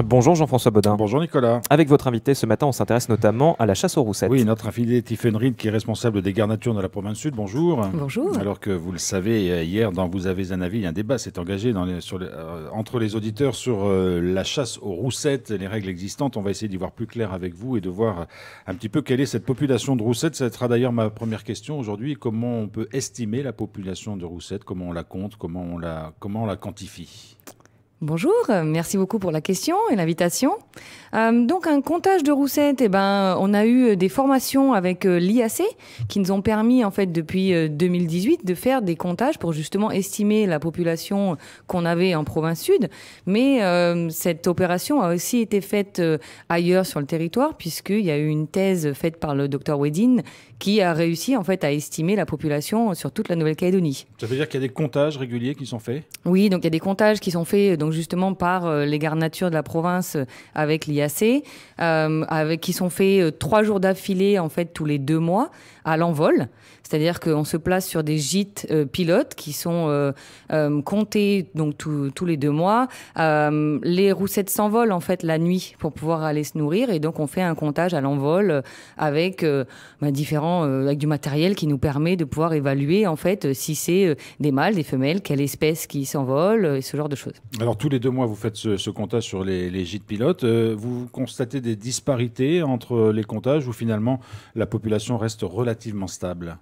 Ah, bonjour Jean-François Baudin. Bonjour Nicolas. Avec votre invité ce matin, on s'intéresse notamment à la chasse aux roussettes. Oui, notre affilié Tiffen qui est responsable des garnatures de la province sud. Bonjour. Bonjour. Alors que vous le savez, euh, hier dans Vous avez un avis, un débat s'est engagé euh, entre les auditeurs sur euh, la chasse aux roussettes, les règles existantes. On va essayer d'y voir plus clair avec vous et de voir un petit peu quelle est cette population de roussettes. Ça sera d'ailleurs ma première question aujourd'hui. Comment on peut estimer la population de roussettes Comment on la compte Comment on la, comment on la quantifie Bonjour, merci beaucoup pour la question et l'invitation. Euh, donc un comptage de roussettes, eh ben, on a eu des formations avec euh, l'IAC qui nous ont permis en fait depuis 2018 euh, de faire des comptages pour justement estimer la population qu'on avait en province sud. Mais cette opération a aussi été faite ailleurs sur le territoire puisqu'il y a eu une thèse faite par le docteur Wedin qui a réussi en fait à estimer la population sur toute la Nouvelle-Calédonie. Ça veut dire qu'il y a des comptages réguliers qui sont faits Oui, donc il y a des comptages qui sont faits justement par euh, les nature de la province euh, avec l'IAC, euh, avec qui sont faits trois jours d'affilée en fait tous les deux mois à l'envol. C'est-à-dire qu'on se place sur des gîtes pilotes qui sont comptés donc tous les deux mois. les roussettes s'envolent en fait la nuit pour pouvoir aller se nourrir et donc on fait un comptage à l'envol avec bah, différents avec du matériel qui nous permet de pouvoir évaluer en fait si c'est des mâles, des femelles, quelle espèce qui s'envole et ce genre de choses tous les deux mois, vous faites ce, comptage sur les, les gîtes pilotes. Euh, vous constatez des disparités entre les comptages ou finalement la population reste relativement stable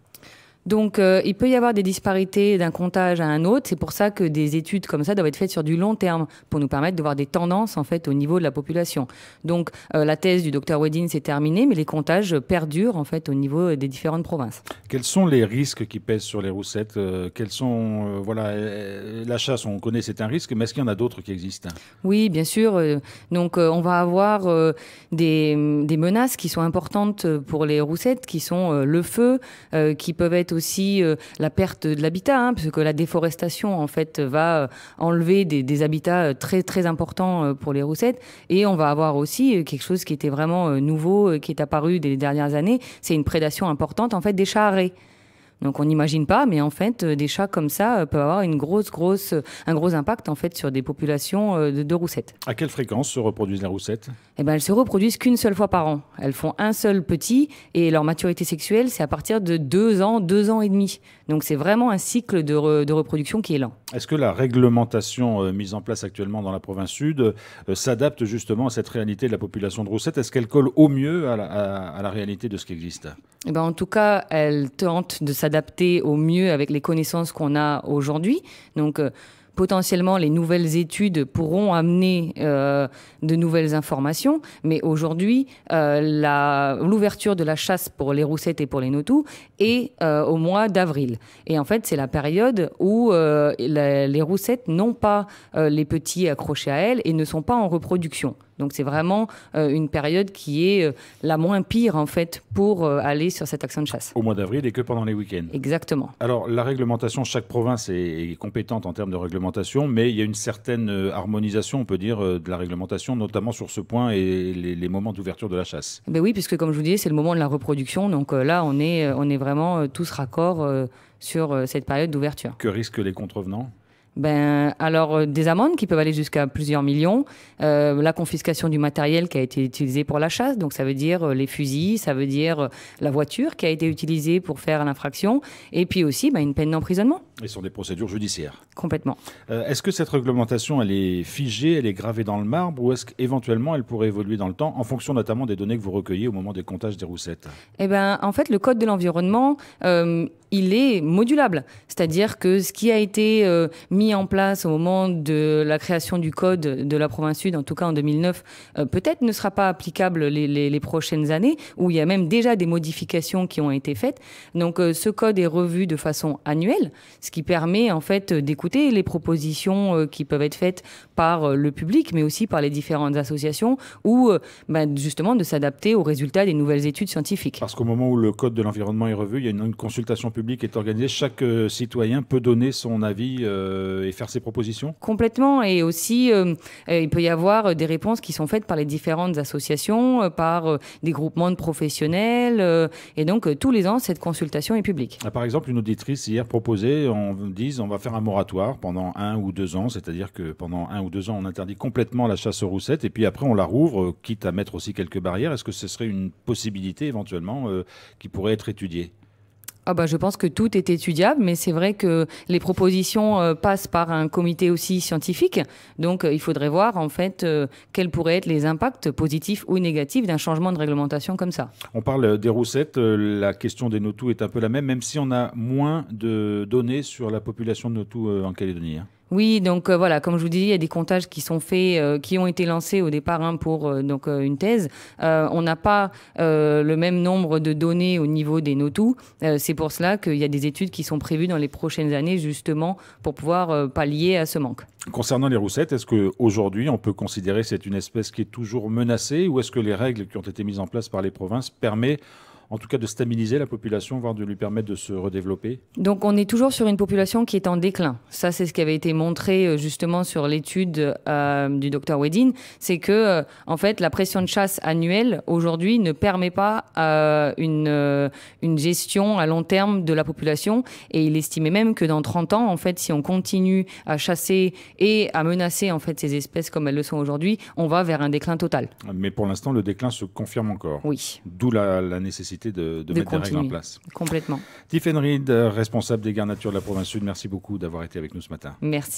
donc, euh, il peut y avoir des disparités d'un comptage à un autre. C'est pour ça que des études comme ça doivent être faites sur du long terme pour nous permettre de voir des tendances en fait au niveau de la population. Donc, euh, la thèse du docteur Wedding s'est terminée, mais les comptages perdurent en fait au niveau euh, des différentes provinces. Quels sont les risques qui pèsent sur les roussettes Quels sont voilà la chasse On connaît c'est un risque, mais est-ce qu'il y en a d'autres qui existent Oui, bien sûr. Donc, on va avoir des, des, menaces qui sont importantes pour les roussettes, qui sont le feu, qui peuvent être aussi euh, la perte de l'habitat, hein, puisque la déforestation en fait va euh, enlever des, habitats euh, très très importants pour les roussettes. Et on va avoir aussi quelque chose qui était vraiment nouveau, qui est apparu des dernières années, c'est une prédation importante en fait des chats donc on n'imagine pas, mais en fait, euh, des chats comme ça euh, peuvent avoir une grosse, grosse, euh, un gros impact en fait sur des populations de, roussettes. À quelle fréquence se reproduisent les roussettes Eh ben, elles se reproduisent qu'une seule fois par an. Elles font un seul petit et leur maturité sexuelle, c'est à partir de deux ans, deux ans et demi. Donc c'est vraiment un cycle de, reproduction qui est lent. Est-ce que la réglementation mise en place actuellement dans la province sud s'adapte justement à cette réalité de la population de roussettes Est-ce qu'elle colle au mieux à la, la, réalité de ce qui existe eh ben, En tout cas, elle tente de s'adapter adapté au mieux avec les connaissances qu'on a aujourd'hui. Donc euh, potentiellement les nouvelles études pourront amener euh, de nouvelles informations, mais aujourd'hui, euh, l'ouverture de la chasse pour les roussettes et pour les notous est au mois d'avril. Et en fait, c'est la période où les roussettes n'ont pas les petits accrochés à elles et ne sont pas en reproduction. Donc c'est vraiment euh, une période qui est euh, la moins pire en fait pour euh, aller sur cette action de chasse. Au mois d'avril et que pendant les week-ends. Exactement. Alors la réglementation, chaque province est, compétente en termes de réglementation, mais il y a une certaine harmonisation, on peut dire, de la réglementation, notamment sur ce point et les, moments d'ouverture de la chasse. Ben oui, puisque comme je vous disais, c'est le moment de la reproduction, donc là on est, on est vraiment tous raccords sur cette période d'ouverture. Que risquent les contrevenants ben, alors euh, des amendes qui peuvent aller jusqu'à plusieurs millions, euh, la confiscation du matériel qui a été utilisé pour la chasse, donc ça veut dire euh, les fusils, ça veut dire la voiture qui a été utilisée pour faire l'infraction, et puis aussi ben, une peine d'emprisonnement. Et ce sont des procédures judiciaires. Complètement. est-ce que cette réglementation, elle est figée, elle est gravée dans le marbre, ou est-ce qu'éventuellement elle pourrait évoluer dans le temps, en fonction notamment des données que vous recueillez au moment des comptages des roussettes Eh ben, en fait, le code de l'environnement, il est modulable, c'est-à-dire que ce qui a été mis mis en place au moment de la création du code de la province sud, en tout cas en 2009, euh, peut-être ne sera pas applicable les, prochaines années, où il y a même déjà des modifications qui ont été faites. Donc euh, ce code est revu de façon annuelle, ce qui permet en fait d'écouter les propositions euh, qui peuvent être faites par le public, mais aussi par les différentes associations, ou bah, justement de s'adapter aux résultats des nouvelles études scientifiques. Parce qu'au moment où le code de l'environnement est revu, il y a une, une consultation publique qui est organisée. Chaque citoyen peut donner son avis euh, et faire ses propositions Complètement. Et aussi, euh, euh, il peut y avoir des réponses qui sont faites par les différentes associations, par des groupements de professionnels. et donc, tous les ans, cette consultation est publique. Ah, par exemple, une auditrice hier proposait, on dit, on va faire un moratoire pendant un ou deux ans, c'est-à-dire que pendant un ou deux ans, on interdit complètement la chasse aux roussettes, et puis après, on la rouvre, quitte à mettre aussi quelques barrières. Est-ce que ce serait une possibilité éventuellement qui pourrait être étudiée ah bah, je pense que tout est étudiable, mais c'est vrai que les propositions euh, passent par un comité aussi scientifique. Donc euh, il faudrait voir en fait euh, quels pourraient être les impacts positifs ou négatifs d'un changement de réglementation comme ça. On parle des roussettes, la question des notous est un peu la même, même si on a moins de données sur la population de notous en Calédonie. Hein. Oui, donc euh, voilà, comme je vous dis, il y a des comptages qui sont faits, euh, qui ont été lancés au départ hein, pour euh, donc une thèse. on n'a pas le même nombre de données au niveau des notous. c'est pour cela qu'il y a des études qui sont prévues dans les prochaines années justement pour pouvoir pallier à ce manque. Concernant les roussettes, est-ce qu'aujourd'hui on peut considérer que c'est une espèce qui est toujours menacée ou est-ce que les règles qui ont été mises en place par les provinces permettent en tout cas de stabiliser la population, voire de lui permettre de se redévelopper Donc on est toujours sur une population qui est en déclin. Ça, c'est ce qui avait été montré euh, justement sur l'étude euh, du docteur Wedin, c'est que euh, en fait la pression de chasse annuelle aujourd'hui ne permet pas une, une gestion à long terme de la population et il estimait même que dans 30 ans, en fait, si on continue à chasser et à menacer en fait ces espèces comme elles le sont aujourd'hui, on va vers un déclin total. Mais pour l'instant, le déclin se confirme encore. Oui. D'où la nécessité de, mettre règles en place. Complètement. Tiffany Reed, responsable des garnitures de la province sud, merci beaucoup d'avoir été avec nous ce matin. Merci.